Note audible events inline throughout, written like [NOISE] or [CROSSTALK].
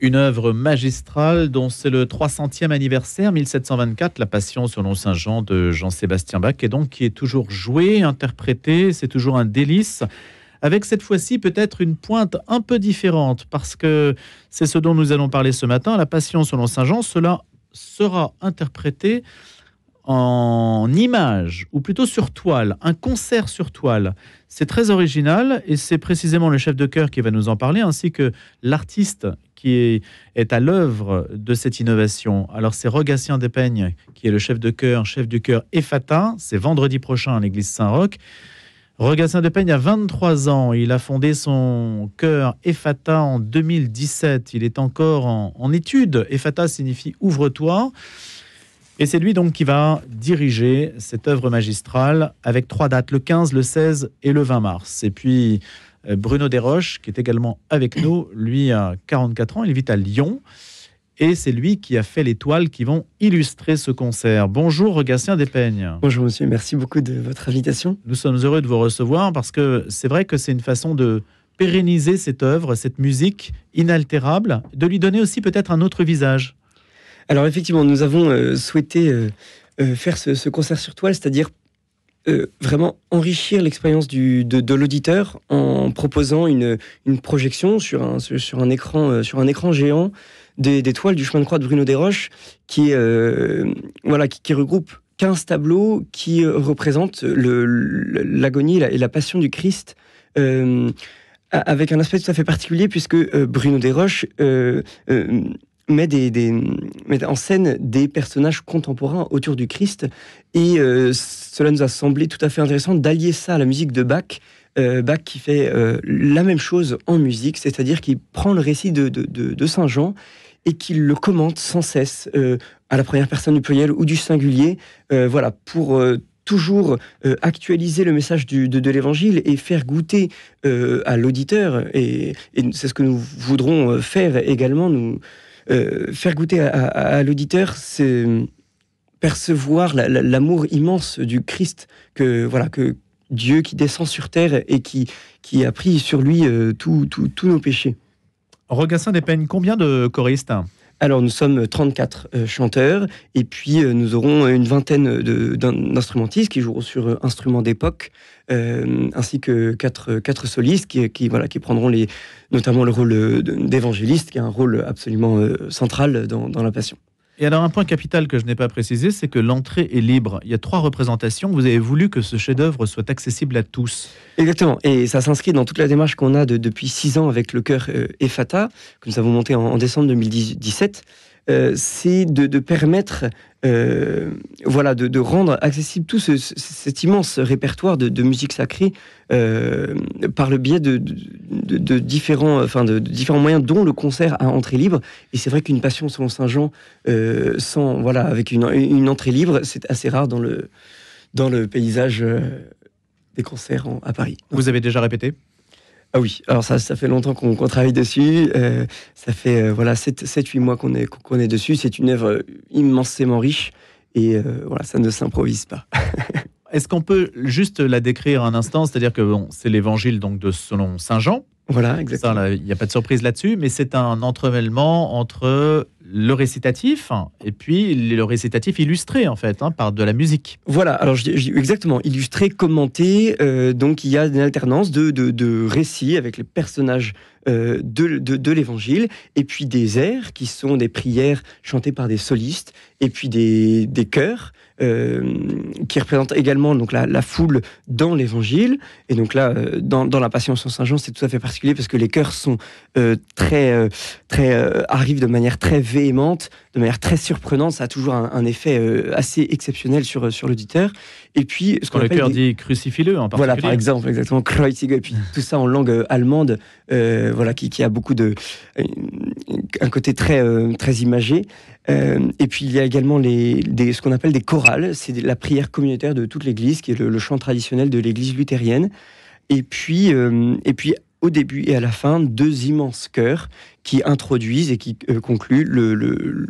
Une œuvre magistrale dont c'est le 300e anniversaire, 1724, La Passion selon Saint Jean de Jean-Sébastien Bach, et donc qui est toujours jouée, interprétée, c'est toujours un délice. Avec cette fois-ci peut-être une pointe un peu différente, parce que c'est ce dont nous allons parler ce matin. La Passion selon Saint Jean, cela sera interprété en image, ou plutôt sur toile, un concert sur toile. C'est très original et c'est précisément le chef de chœur qui va nous en parler, ainsi que l'artiste qui est, à l'œuvre de cette innovation. Alors c'est Rogatien Despeignes qui est le chef de chœur, chef du chœur EFATA, c'est vendredi prochain à l'église Saint-Roch. Rogatien Despeignes a 23 ans, il a fondé son chœur EFATA en 2017, il est encore en, en étude. EFATA signifie ouvre-toi. Et c'est lui donc qui va diriger cette œuvre magistrale avec trois dates, le 15, le 16 et le 20 mars. Et puis euh, Bruno Desroches, qui est également avec nous, lui a 44 ans, il vit à Lyon. Et c'est lui qui a fait les toiles qui vont illustrer ce concert. Bonjour Gatien Despeignes. Bonjour monsieur, merci beaucoup de votre invitation. Nous sommes heureux de vous recevoir parce que c'est vrai que c'est une façon de pérenniser cette œuvre, cette musique inaltérable, de lui donner aussi peut-être un autre visage. Alors effectivement, nous avons euh, souhaité euh, euh, faire ce, concert sur toile, c'est-à-dire vraiment enrichir l'expérience de, l'auditeur en proposant une, projection sur un, écran, sur un écran géant des, toiles du chemin de croix de Bruno Desroches, qui, voilà, qui, regroupe 15 tableaux qui représentent l'agonie et, la, passion du Christ avec un aspect tout à fait particulier puisque Bruno Desroches met, des, en scène des personnages contemporains autour du Christ. Et euh, cela nous a semblé tout à fait intéressant d'allier ça à la musique de Bach. Euh, Bach qui fait euh, la même chose en musique, c'est-à-dire qu'il prend le récit de, Saint Jean et qu'il le commente sans cesse à la première personne du pluriel ou du singulier, voilà, pour toujours actualiser le message de, l'évangile et faire goûter à l'auditeur. Et, et c'est ce que nous voudrons faire également. Nous, euh, faire goûter à, l'auditeur, c'est percevoir l'amour immense du Christ que voilà que Dieu qui descend sur terre et qui qui a pris sur lui euh, tous nos péchés. des peines, combien de choristes alors nous sommes 34 euh, chanteurs et puis nous aurons une vingtaine d'instrumentistes qui joueront sur instruments d'époque, euh, ainsi que quatre, quatre solistes qui, voilà, qui prendront les, notamment le rôle euh, d'évangéliste, qui a un rôle absolument euh, central dans, la Passion. Et alors un point capital que je n'ai pas précisé, c'est que l'entrée est libre. Il y a trois représentations. Vous avez voulu que ce chef-d'œuvre soit accessible à tous. Exactement. Et ça s'inscrit dans toute la démarche qu'on a depuis six ans avec le cœur EFATA, que nous avons monté en, décembre 2017. c'est de, de, permettre euh, voilà, de, rendre accessible tout cet immense répertoire de, musique sacrée euh, par le biais de, différents, enfin, de, différents moyens, dont le concert à entrée libre. Et c'est vrai qu'une passion selon Saint Jean, euh, sans voilà, avec une, entrée libre, c'est assez rare dans le dans le paysage des concerts à Paris. Vous avez déjà répété ah oui, alors ça, fait longtemps qu'on travaille dessus. Euh, ça fait euh, voilà 7-8 mois qu'on est, qu'on est dessus. C'est une œuvre immensément riche et euh, voilà, ça ne s'improvise pas. [LAUGHS] Est-ce qu'on peut juste la décrire un instant C'est-à-dire que bon, c'est l'évangile donc de selon saint Jean. Voilà, Il n'y a pas de surprise là-dessus, mais c'est un entremêlement entre le récitatif et puis le récitatif illustré en fait hein, par de la musique. Voilà, alors j'ai exactement, illustré, commenté, euh, donc il y a une alternance de, de, récits avec les personnages euh, de, l'évangile et puis des airs qui sont des prières chantées par des solistes et puis des, des chœurs euh, qui représente également donc la, foule dans l'Évangile. Et donc là, euh, dans, la Passion sur Saint Jean, c'est tout à fait particulier parce que les cœurs sont euh, très, très arrivent de manière très véhémente de manière très surprenante. Ça a toujours un, effet euh, assez exceptionnel sur, euh, sur l'auditeur. Et puis, ce qu'on le cœur des... dit en particulier. Voilà, par exemple, exactement, Kreuzige, et puis tout ça en langue euh, allemande, voilà, qui, a beaucoup de. un côté très, très imagé. et puis, il y a également les, ce qu'on appelle des chorales. C'est la prière communautaire de toute l'Église, qui est le, chant traditionnel de l'Église luthérienne. Et puis, et puis au début et à la fin deux immenses chœurs qui introduisent et qui euh, concluent le,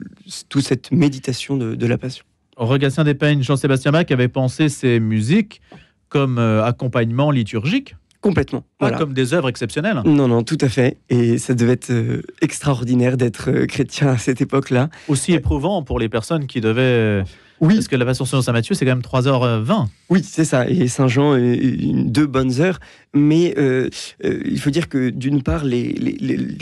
toute cette méditation de, la passion. des Despeignes, Jean-Sébastien Bach avait pensé ces musiques comme euh, accompagnement liturgique Complètement pas comme des œuvres exceptionnelles. Non, non, tout à fait. Et ça devait être euh, extraordinaire d'être euh, chrétien à cette époque-là. Aussi éprouvant pour les personnes qui devaient... Euh, oui. Parce que la Passion selon Saint Matthieu, c'est quand même 3h20. Oui, c'est ça. Et Saint Jean, deux bonnes heures. Mais il faut dire que d'une part, les,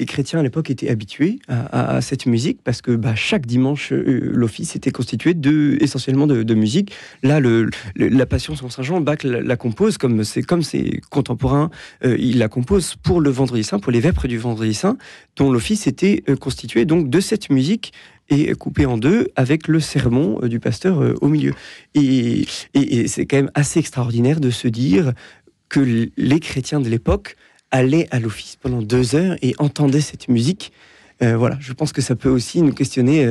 chrétiens à l'époque étaient habitués à, cette musique parce que bah, chaque dimanche, l'office était constitué de, essentiellement de, musique. Là, le, la Passion selon Saint Jean, Bach la, compose comme c'est comme ses contemporains euh, il la compose pour le Vendredi Saint, pour les vêpres du Vendredi Saint, dont l'office était euh, constitué donc de cette musique et coupée en deux avec le sermon euh, du pasteur au milieu. Et, c'est quand même assez extraordinaire de se dire que les chrétiens de l'époque allaient à l'office pendant deux heures et entendaient cette musique. voilà, je pense que ça peut aussi nous questionner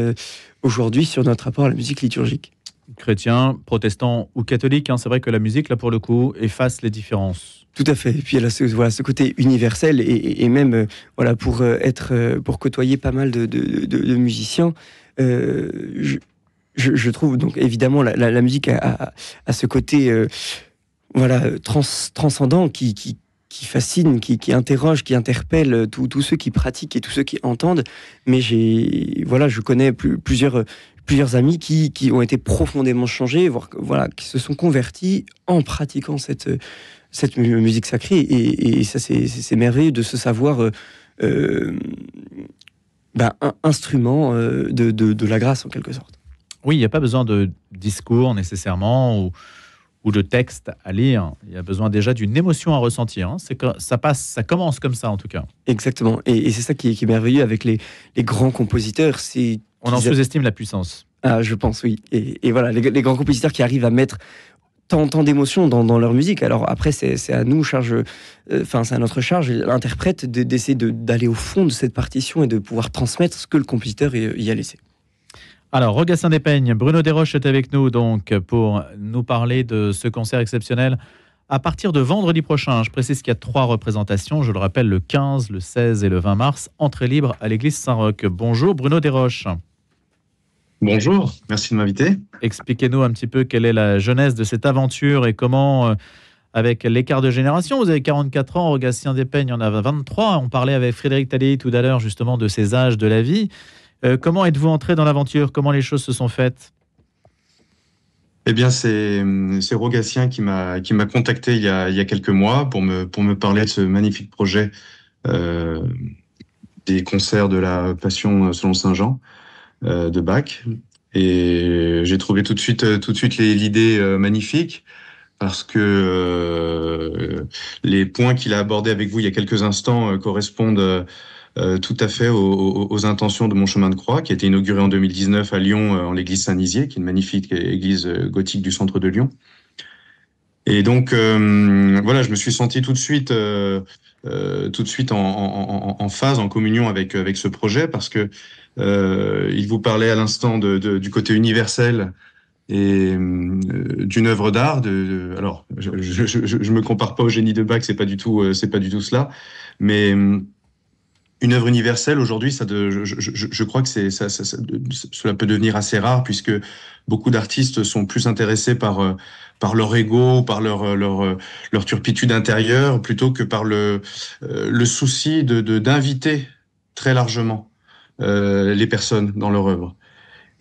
aujourd'hui sur notre rapport à la musique liturgique chrétiens, protestants ou catholiques. Hein, c'est vrai que la musique, là, pour le coup, efface les différences. Tout à fait. Et puis elle a ce, voilà, ce côté universel et, même euh, voilà, pour, euh, être, euh, pour côtoyer pas mal de, musiciens. je, trouve donc évidemment la, la, musique a, ce côté voilà, transcendant qui, qui, fascine, qui, interroge, qui interpelle tous ceux qui pratiquent et tous ceux qui entendent. Mais j'ai, voilà, je connais plusieurs plusieurs amis qui, qui ont été profondément changés, voire voilà, qui se sont convertis en pratiquant cette, cette musique sacrée. Et, ça, c'est merveilleux de se savoir euh, euh, bah, un instrument euh, de, de, la grâce, en quelque sorte. Oui, il n'y a pas besoin de discours nécessairement ou, ou, de texte à lire. Il y a besoin déjà d'une émotion à ressentir. Hein. ça passe, ça commence comme ça en tout cas. Exactement. Et, et c'est ça qui est, qui merveilleux avec les, les grands compositeurs. C'est on en sous-estime la puissance. Ah, je pense, oui. Et, voilà, les, grands compositeurs qui arrivent à mettre tant, tant d'émotions dans, leur musique. Alors après, c'est à nous, charge, euh, enfin, c'est à notre charge, l'interprète, d'essayer d'aller au fond de cette partition et de pouvoir transmettre ce que le compositeur y a laissé. Alors, Regassin des Peignes, Bruno Desroches est avec nous donc pour nous parler de ce concert exceptionnel à partir de vendredi prochain. Je précise qu'il y a trois représentations, je le rappelle, le 15, le 16 et le 20 mars, entrée libre à l'église Saint-Roch. Bonjour Bruno Desroches. Bonjour, merci de m'inviter. Expliquez-nous un petit peu quelle est la jeunesse de cette aventure et comment, euh, avec l'écart de génération, vous avez 44 ans, Rogatien Despeignes en a 23. On parlait avec Frédéric Talley tout à l'heure justement de ces âges de la vie. Euh, comment êtes-vous entré dans l'aventure Comment les choses se sont faites eh bien, c'est Rogatien qui m'a contacté il y, a, quelques mois pour me parler de ce magnifique projet euh, des concerts de la Passion selon Saint Jean. Euh, de bac. Et j'ai trouvé tout de suite, euh, tout de suite l'idée euh, magnifique parce que les points qu'il a abordés avec vous il y a quelques instants correspondent tout à fait aux, intentions de mon chemin de croix, qui a été inauguré en 2019 à Lyon en l'église Saint-Nizier, qui est une magnifique église gothique du centre de Lyon. Et donc, voilà, je me suis senti tout de suite, tout de suite en, phase, en communion avec, avec ce projet, parce que euh, il vous parlait à l'instant du côté universel et euh, d'une œuvre d'art. De, alors, je, ne me compare pas au génie de Bach, c'est pas du tout, euh, c'est pas du tout cela, mais une œuvre universelle aujourd'hui, ça, de, je, crois que c'est, cela peut devenir assez rare puisque beaucoup d'artistes sont plus intéressés par par leur ego, par leur leur leur turpitude intérieure, plutôt que par le le souci de d'inviter très largement euh, les personnes dans leur œuvre.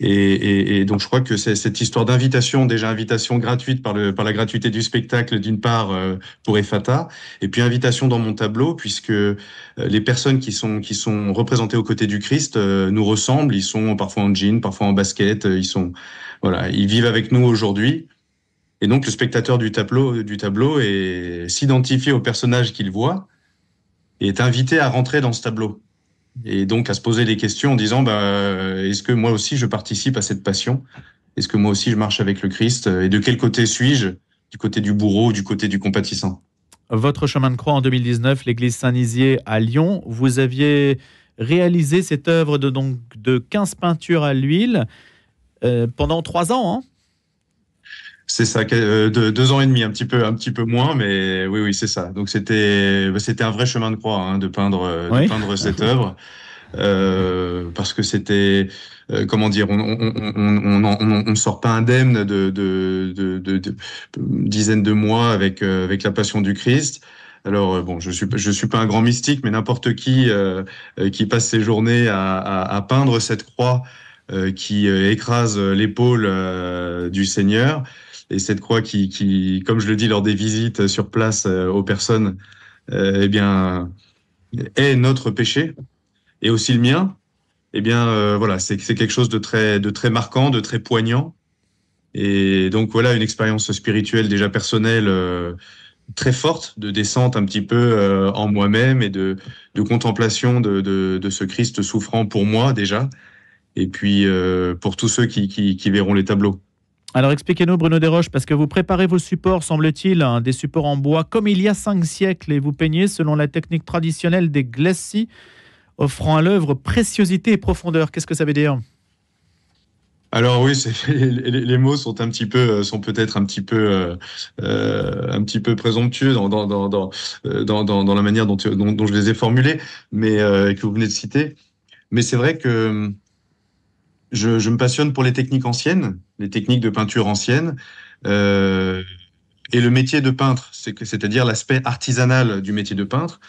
Et, donc je crois que c'est cette histoire d'invitation, déjà invitation gratuite par, le, par la gratuité du spectacle d'une part euh, pour EFATA, et puis invitation dans mon tableau puisque euh, les personnes qui sont, qui sont représentées aux côtés du Christ nous ressemblent, ils sont parfois en jean, parfois en basket, ils sont voilà, ils vivent avec nous aujourd'hui. Et donc le spectateur du tableau, du tableau s'identifie au personnage qu'il voit et est invité à rentrer dans ce tableau et donc à se poser des questions en disant bah, est-ce que moi aussi je participe à cette passion Est-ce que moi aussi je marche avec le Christ Et de quel côté suis-je Du côté du bourreau du côté du compatissant Votre chemin de croix en 2019, l'église Saint-Nizier à Lyon, vous aviez réalisé cette œuvre de, donc, de 15 peintures à l'huile euh, pendant trois ans. Hein? C'est ça, euh, deux, ans et demi, un petit peu, un petit peu moins, mais oui, oui, c'est ça. Donc c'était, c'était un vrai chemin de croix hein, de peindre, euh, de peindre cette œuvre, euh, parce que c'était, comment dire, on on, sort pas indemne de, de, dizaines de mois avec avec la Passion du Christ. Alors bon, je suis je suis pas un grand mystique, mais n'importe qui qui passe ses journées à peindre cette croix qui écrase l'épaule du Seigneur et cette croix qui, comme je le dis lors des visites sur place euh, aux personnes, euh, eh bien, est notre péché et aussi le mien. Eh bien, euh, voilà, c'est quelque chose de très, de très marquant, de très poignant. Et donc voilà une expérience spirituelle déjà personnelle très forte de descente un petit peu en moi-même et de, contemplation de, ce Christ souffrant pour moi déjà et puis pour tous ceux qui verront les tableaux. Alors expliquez-nous, Bruno Desroches, parce que vous préparez vos supports, semble-t-il, hein, des supports en bois comme il y a cinq siècles, et vous peignez selon la technique traditionnelle des glacis, offrant à l'œuvre préciosité et profondeur. Qu'est-ce que ça veut dire alors oui, [LAUGHS] les, mots sont un petit peu, euh, sont peut-être un petit peu, euh, euh, un petit peu présomptueux dans la manière dont, je les ai formulés, mais que vous venez de citer. Mais c'est vrai que je, me passionne pour les techniques anciennes, les techniques de peinture anciennes, euh, et le métier de peintre, c'est-à-dire l'aspect artisanal du métier de peintre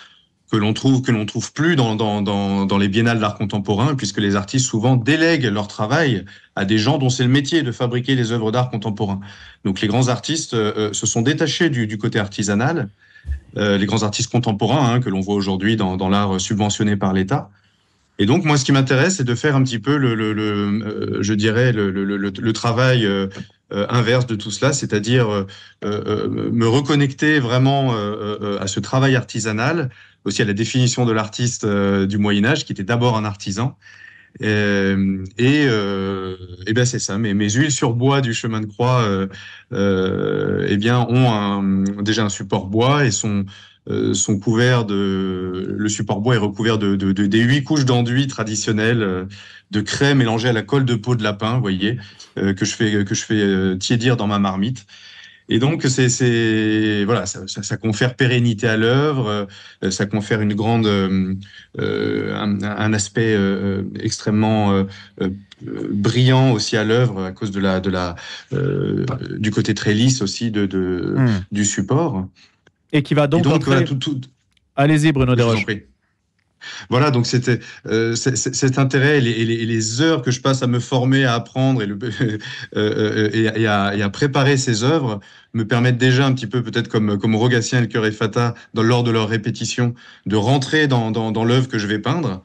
que l'on trouve que l'on trouve plus dans, les biennales d'art contemporain, puisque les artistes souvent délèguent leur travail à des gens dont c'est le métier de fabriquer les œuvres d'art contemporain. Donc les grands artistes euh, euh, se sont détachés du, côté artisanal, les grands artistes contemporains hein, que l'on voit aujourd'hui dans, l'art subventionné par l'État, et donc, moi, ce qui m'intéresse, c'est de faire un petit peu le, le, le euh, je dirais, le, le travail euh, euh, inverse de tout cela, c'est-à-dire me reconnecter vraiment à ce travail artisanal, aussi à la définition de l'artiste du Moyen Âge, qui était d'abord un artisan. Et, ben c'est ça. Mes, mes huiles sur bois du chemin de croix, euh, eh bien, ont déjà un support bois et sont euh, sont couverts de le support bois est recouvert de, des huit couches d'enduit traditionnels euh, de crème mélangée à la colle de peau de lapin, vous voyez, euh, que je fais que je fais tiédir dans ma marmite. Et donc, c'est voilà, ça, ça, confère pérennité à l'œuvre, ça confère une grande un, aspect extrêmement brillant aussi à l'œuvre à cause de la de la du côté très lisse aussi de, hmm. du support. Et qui va donc. donc tout, Allez-y, Bruno Desroches. Voilà, donc c'était euh, cet intérêt et les, heures que je passe à me former, à apprendre [LAUGHS] euh, euh, et, à, préparer ces œuvres me permettent déjà un petit peu, peut-être comme, comme Rogatien, Cœur et Fata, dans, lors de leur répétition, de rentrer dans, dans l'œuvre que je vais peindre.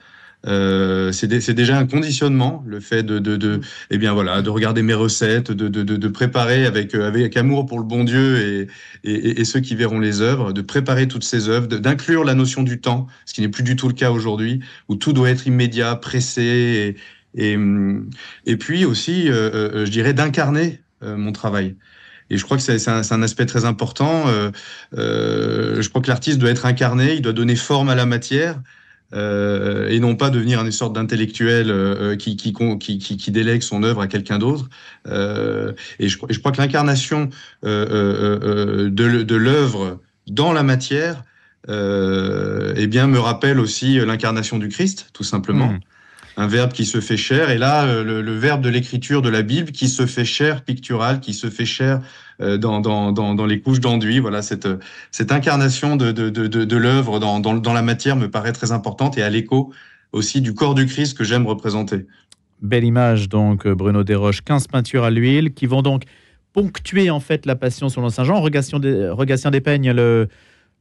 Euh, c'est déjà un conditionnement, le fait de, de, mm. eh bien voilà, de regarder mes recettes, de, préparer euh, avec, amour pour le bon Dieu et, ceux qui verront les œuvres, de préparer toutes ces œuvres, d'inclure la notion du temps, ce qui n'est plus du tout le cas aujourd'hui, où tout doit être immédiat, pressé, et, mm, puis aussi, euh, je dirais, d'incarner mon travail. Et je crois que c'est un, aspect très important. je crois que l'artiste doit être incarné, il doit donner forme à la matière. Euh, et non pas devenir une sorte d'intellectuel euh, euh, qui, délègue son œuvre à quelqu'un d'autre. et, je, crois que l'incarnation de, l'œuvre dans la matière eh bien, me rappelle aussi l'incarnation du Christ, tout simplement. Mmh un verbe qui se fait cher, et là, euh, le, verbe de l'écriture de la Bible qui se fait cher, pictural, qui se fait cher euh, dans, dans, les couches d'enduit. Voilà, cette, euh, cette incarnation de, de, de, l'œuvre dans, la matière me paraît très importante et à l'écho aussi du corps du Christ que j'aime représenter. Belle image donc, Bruno Desroches, 15 peintures à l'huile qui vont donc ponctuer en fait la passion selon Saint Jean. Regatien Despeignes, le,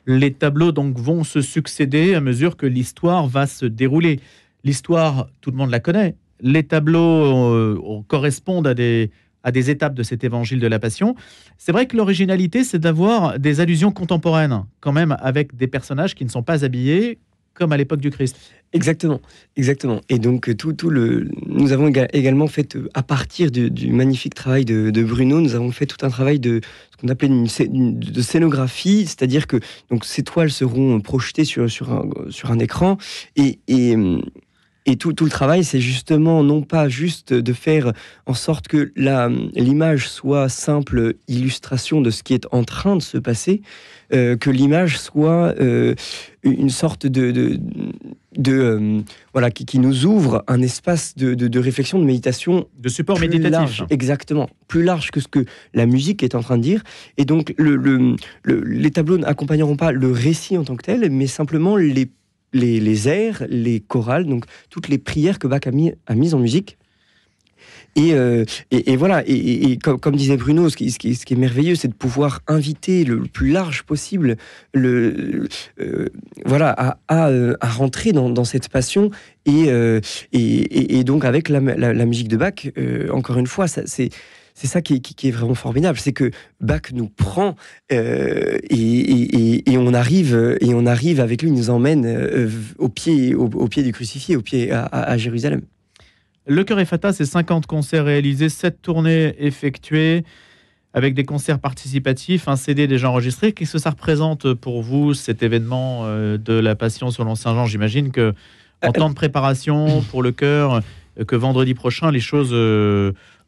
les tableaux donc vont se succéder à mesure que l'histoire va se dérouler. L'histoire, tout le monde la connaît. Les tableaux euh, correspondent à des, à des étapes de cet évangile de la Passion. C'est vrai que l'originalité, c'est d'avoir des allusions contemporaines, quand même, avec des personnages qui ne sont pas habillés comme à l'époque du Christ. Exactement, exactement. Et donc euh, tout, le, nous avons également fait euh, à partir du, magnifique travail de, Bruno, nous avons fait tout un travail de ce qu'on appelait de scénographie, c'est-à-dire que donc ces toiles seront projetées sur sur un, sur un écran et hum, et tout, le travail, c'est justement non pas juste de faire en sorte que l'image soit simple illustration de ce qui est en train de se passer, euh, que l'image soit euh, une sorte de... de, euh, voilà, qui, nous ouvre un espace de, réflexion, de méditation. De support plus méditatif. Large, exactement. Plus large que ce que la musique est en train de dire. Et donc, le, les tableaux n'accompagneront pas le récit en tant que tel, mais simplement les les, airs, les chorales, donc toutes les prières que Bach a mises en musique. Et, euh, voilà, et, comme, disait Bruno, ce qui, ce qui, est merveilleux, c'est de pouvoir inviter le, plus large possible le, euh, voilà, euh, à, rentrer dans, cette passion. Et, et, donc avec la musique de Bach, encore une fois, c'est c'est ça qui est, vraiment formidable, c'est que Bach nous prend euh, et, on arrive et on arrive avec lui, il nous emmène euh, au pied au, pied du crucifié, au pied à, Jérusalem. Le Cœur et Fata, c'est 50 concerts réalisés, 7 tournées effectuées avec des concerts participatifs, un CD déjà enregistré. Qu'est-ce que ça représente pour vous, cet événement euh, de la Passion sur l'Ancien jean J'imagine que en temps de préparation pour le cœur, que vendredi prochain, les choses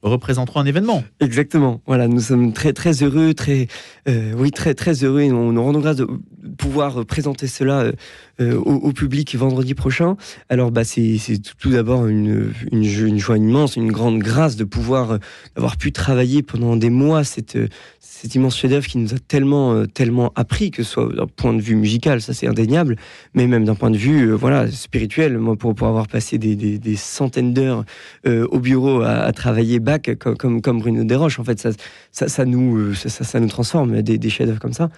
représenteront un événement. Exactement. Voilà, nous sommes très très heureux, très euh, oui très très heureux. Et nous, nous rendons grâce de pouvoir présenter cela euh, euh, au, public vendredi prochain. Alors, bah, c'est tout, d'abord une, une, joie immense, une grande grâce de pouvoir euh, avoir pu travailler pendant des mois cette, euh, cette immense chef-d'œuvre qui nous a tellement, tellement appris, que ce soit d'un point de vue musical, ça c'est indéniable, mais même d'un point de vue voilà spirituel. Moi, pour, pour avoir passé des, des, centaines d'heures au bureau à, travailler bac comme, comme, Bruno Desroches, en fait, ça, ça, nous, ça, ça, nous transforme des, chefs-d'œuvre comme ça.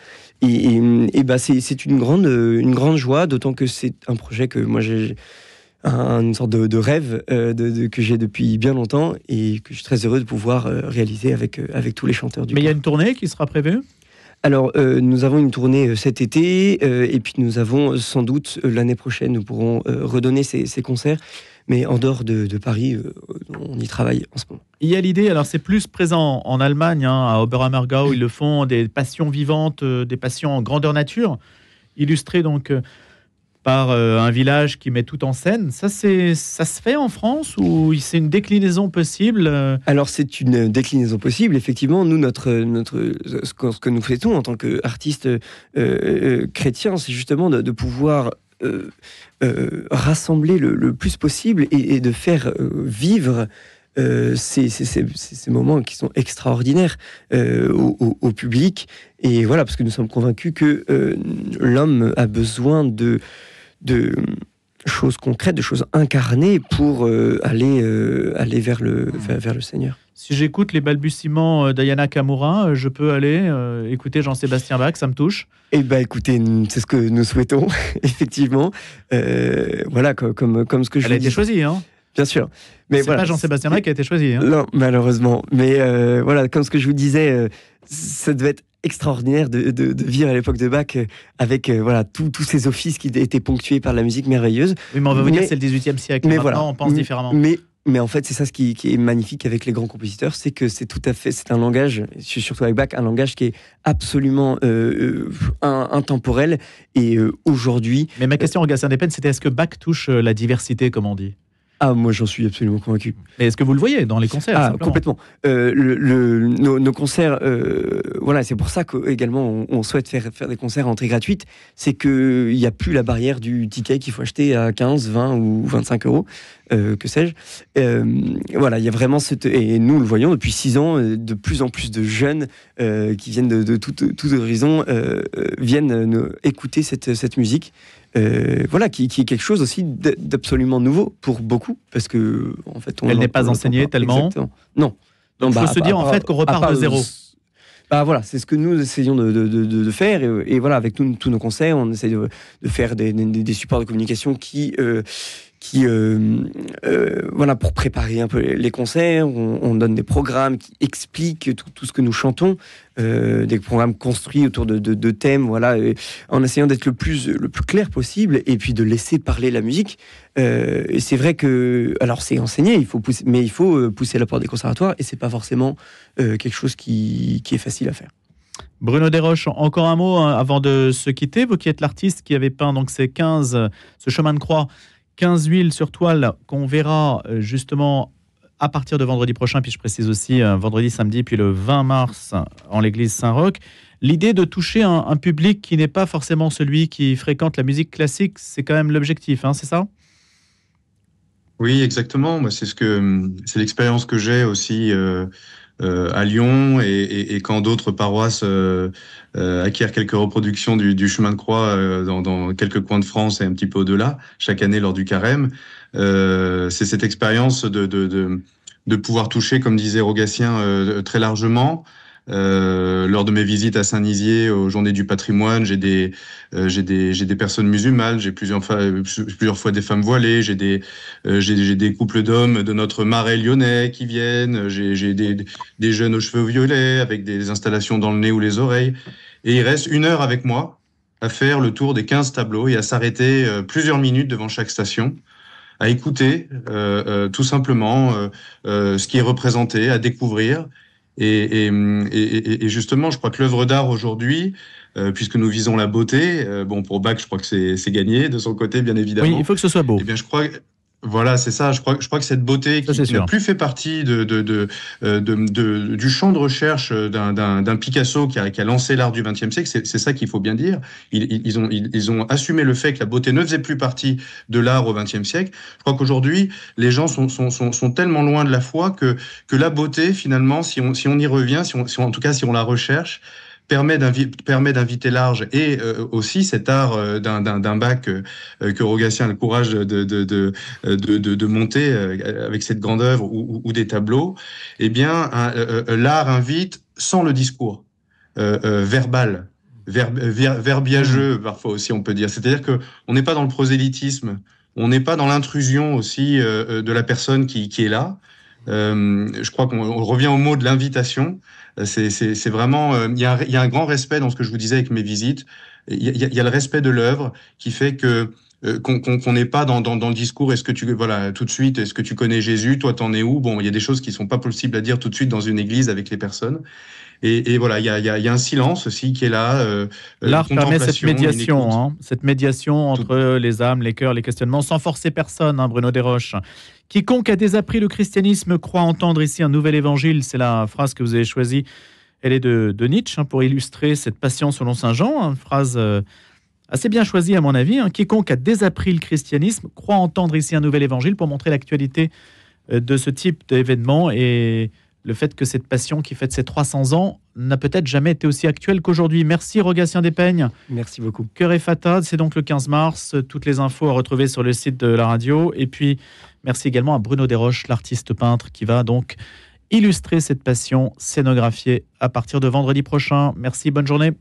Et, et bah, c'est une grande, une grande joie d'autant que c'est un projet que moi j'ai une sorte de, rêve euh, de, que j'ai depuis bien longtemps et que je suis très heureux de pouvoir euh, réaliser avec, euh, avec tous les chanteurs du Mais il y a une tournée qui sera prévue alors, nous avons une tournée cet été, et puis nous avons sans doute l'année prochaine, nous pourrons redonner ces, concerts, mais en dehors de, Paris, on y travaille en ce moment. Il y a l'idée, alors c'est plus présent en Allemagne, hein, à Oberammergau, ils le font, des passions vivantes, des passions en grandeur nature, illustrées donc par euh, un village qui met tout en scène. Ça, c'est, ça se fait en France ou c'est une déclinaison possible euh? Alors, c'est une déclinaison possible, effectivement. Nous, notre, notre, ce, que, nous faisons en tant qu'artistes euh, chrétiens, c'est justement de, pouvoir rassembler le, plus possible et, de faire vivre ces, moments qui sont extraordinaires au, public. Et voilà, parce que nous sommes convaincus que l'homme a besoin de de euh, choses concrètes, de choses incarnées pour euh, aller, euh, aller vers, le, vers, le Seigneur. Si j'écoute les balbutiements d'Ayana Kamura, je peux aller écouter Jean-Sébastien Bach, ça me touche Eh bien écoutez, c'est ce que nous souhaitons, [LAUGHS] effectivement. voilà, comme, comme, ce que je... Elle a été choisie, hein Bien sûr. Mais voilà. pas Jean-Sébastien Bach qui a été choisi. Hein. Non, malheureusement. Mais voilà, comme ce que je vous disais, ça devait être extraordinaire de, vivre à l'époque de Bach euh, avec euh, voilà tous ces offices qui étaient ponctués par la musique merveilleuse. mais on va vous dire c'est le 18e siècle. Mais maintenant, voilà, on pense différemment. Mais, mais en fait, c'est ça ce qui, est magnifique avec les grands compositeurs, c'est que c'est tout à fait, c'est un langage, surtout avec Bach, un langage qui est absolument euh, intemporel. Et aujourd'hui. Mais ma question, en Gassin c'est c'était est-ce que Bach touche la diversité, comme on dit ah, moi j'en suis absolument convaincu. Mais est-ce que vous le voyez dans les concerts ah, complètement. Euh, nos, concerts, euh, voilà, c'est pour ça que également on, souhaite faire, faire des concerts à entrée gratuite, c'est qu'il n'y a plus la barrière du ticket qu'il faut acheter à 15, 20 ou 25 euros, euh, que sais-je. voilà, il y vraiment cette. Et nous le voyons depuis 6 ans, de plus en plus de jeunes qui viennent de, de tout, horizon viennent écouter cette, cette musique. Euh, voilà, qui, est quelque chose aussi d'absolument nouveau pour beaucoup, parce que en fait, on elle n'est pas enseignée tellement. Non. Donc, il bah, faut se bah, dire en fait qu'on repart de zéro. Bah voilà, c'est ce que nous essayons de, faire. Et, voilà, avec tous nos conseils, on essaie de, faire des, supports de communication qui, euh, qui, euh, euh, voilà, pour préparer un peu les concerts, on, donne des programmes qui expliquent tout, ce que nous chantons, euh, des programmes construits autour de, de, thèmes, voilà, en essayant d'être le plus, le plus clair possible et puis de laisser parler la musique. c'est vrai que, alors c'est enseigné, il mais il faut pousser la porte des conservatoires et c'est pas forcément quelque chose qui, est facile à faire. Bruno Desroches, encore un mot hein, avant de se quitter. Vous qui êtes l'artiste qui avait peint donc ces 15, ce chemin de croix 15 huiles sur toile qu'on verra euh, justement à partir de vendredi prochain, puis je précise aussi euh, vendredi, samedi, puis le 20 mars en l'église Saint-Roch. L'idée de toucher un, public qui n'est pas forcément celui qui fréquente la musique classique, c'est quand même l'objectif, hein, c'est ça Oui, exactement. C'est ce que c'est l'expérience que j'ai aussi. Euh, euh, à Lyon et, quand d'autres paroisses euh, euh, acquièrent quelques reproductions du, chemin de croix dans, quelques coins de France et un petit peu au-delà, chaque année lors du carême. c'est cette expérience de, de, pouvoir toucher, comme disait Rogatien, très largement, euh, lors de mes visites à Saint-Nizier, aux Journées du patrimoine, j'ai des, euh, des, des personnes musulmanes, j'ai plusieurs, plusieurs fois des femmes voilées, j'ai des, euh, j'ai, des couples d'hommes de notre marais lyonnais qui viennent, j'ai, des, des jeunes aux cheveux violets avec des installations dans le nez ou les oreilles. Et il reste une heure avec moi à faire le tour des 15 tableaux et à s'arrêter plusieurs minutes devant chaque station à écouter tout simplement ce qui est représenté, à découvrir. Et, justement, je crois que l'œuvre d'art aujourd'hui, euh, puisque nous visons la beauté, euh, bon, pour Bach, je crois que c'est gagné de son côté, bien évidemment. Oui, il faut que ce soit beau. Eh bien, je crois, voilà, c'est ça. Je crois, je crois que cette beauté qui n'a plus fait partie euh, de, du champ de recherche d'un Picasso qui a, lancé l'art du XXe siècle, c'est ça qu'il faut bien dire. Ils, ont, ils, ont assumé le fait que la beauté ne faisait plus partie de l'art au XXe siècle. Je crois qu'aujourd'hui, les gens sont, sont, tellement loin de la foi que, que la beauté, finalement, si on, si on y revient, si en tout cas si on la recherche, permet d'inviter large et euh, aussi cet art euh, d'un bac euh, que Rogatien a le courage de, de, monter avec cette grande œuvre ou, des tableaux, eh bien, l'art invite sans le discours verbal. verbiageux mmh. parfois aussi on peut dire c'est-à-dire que n'est pas dans le prosélytisme on n'est pas dans l'intrusion aussi de la personne qui est là je crois qu'on revient au mot de l'invitation c'est vraiment, euh, il y, a un, grand respect dans ce que je vous disais avec mes visites. Il y, a, le respect de l'œuvre qui fait que euh, qu'on n'est pas dans, dans, le discours est-ce que tu voilà tout de suite est-ce que tu connais Jésus toi t'en es où bon il y a des choses qui sont pas possibles à dire tout de suite dans une église avec les personnes et, voilà, il y a, un silence aussi qui est là. Euh, euh, L'art permet cette médiation, hein. cette médiation entre les âmes, les cœurs, les questionnements, sans forcer personne, hein, Bruno Desroches. Quiconque a désappris le christianisme croit entendre ici un nouvel évangile. C'est la phrase que vous avez choisie. Elle est de, Nietzsche hein, pour illustrer cette passion selon Saint Jean, une phrase euh, assez bien choisie à mon avis. Quiconque a désappris le christianisme croit entendre ici un nouvel évangile pour montrer l'actualité de ce type d'événement et le fait que cette passion qui fête ses 300 ans n'a peut-être jamais été aussi actuelle qu'aujourd'hui. Merci Rogatien Despeignes. Merci beaucoup. Cœur et Fata, c'est donc le 15 mars. Toutes les infos à retrouver sur le site de la radio. Et puis, merci également à Bruno Desroches, l'artiste peintre, qui va donc illustrer cette passion scénographiée à partir de vendredi prochain. Merci, bonne journée.